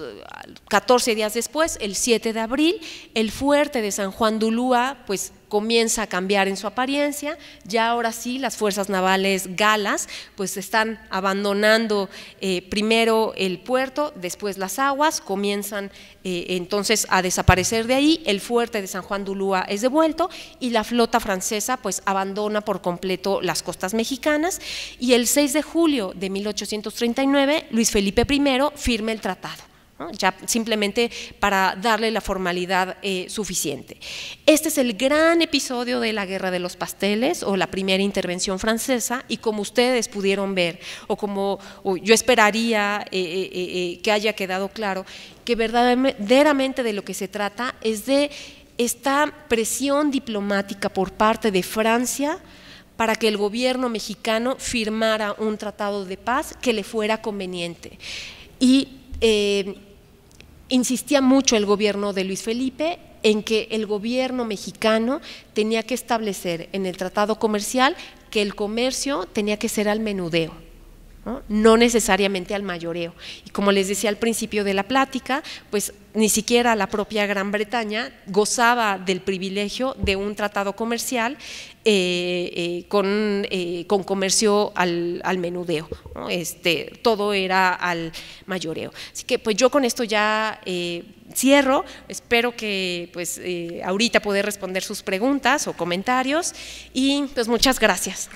14 días después, el 7 de abril, el fuerte de San Juan Dulúa, pues comienza a cambiar en su apariencia. Ya ahora sí, las fuerzas navales galas pues están abandonando eh, primero el puerto, después las aguas, comienzan eh, entonces a desaparecer de ahí, el fuerte de San Juan de es devuelto y la flota francesa pues abandona por completo las costas mexicanas y el 6 de julio de 1839 Luis Felipe I firma el tratado ya simplemente para darle la formalidad eh, suficiente. Este es el gran episodio de la Guerra de los Pasteles o la primera intervención francesa y como ustedes pudieron ver o como yo esperaría eh, eh, que haya quedado claro, que verdaderamente de lo que se trata es de esta presión diplomática por parte de Francia para que el gobierno mexicano firmara un tratado de paz que le fuera conveniente. Y eh, insistía mucho el gobierno de Luis Felipe en que el gobierno mexicano tenía que establecer en el tratado comercial que el comercio tenía que ser al menudeo ¿no? necesariamente al mayoreo. Y como les decía al principio de la plática, pues ni siquiera la propia Gran Bretaña gozaba del privilegio de un tratado comercial eh, eh, eh, con, comercio al, menudeo, este, todo era al mayoreo. Así que pues yo con esto ya cierro, espero que pues ahorita pueda responder sus preguntas o comentarios y pues muchas gracias.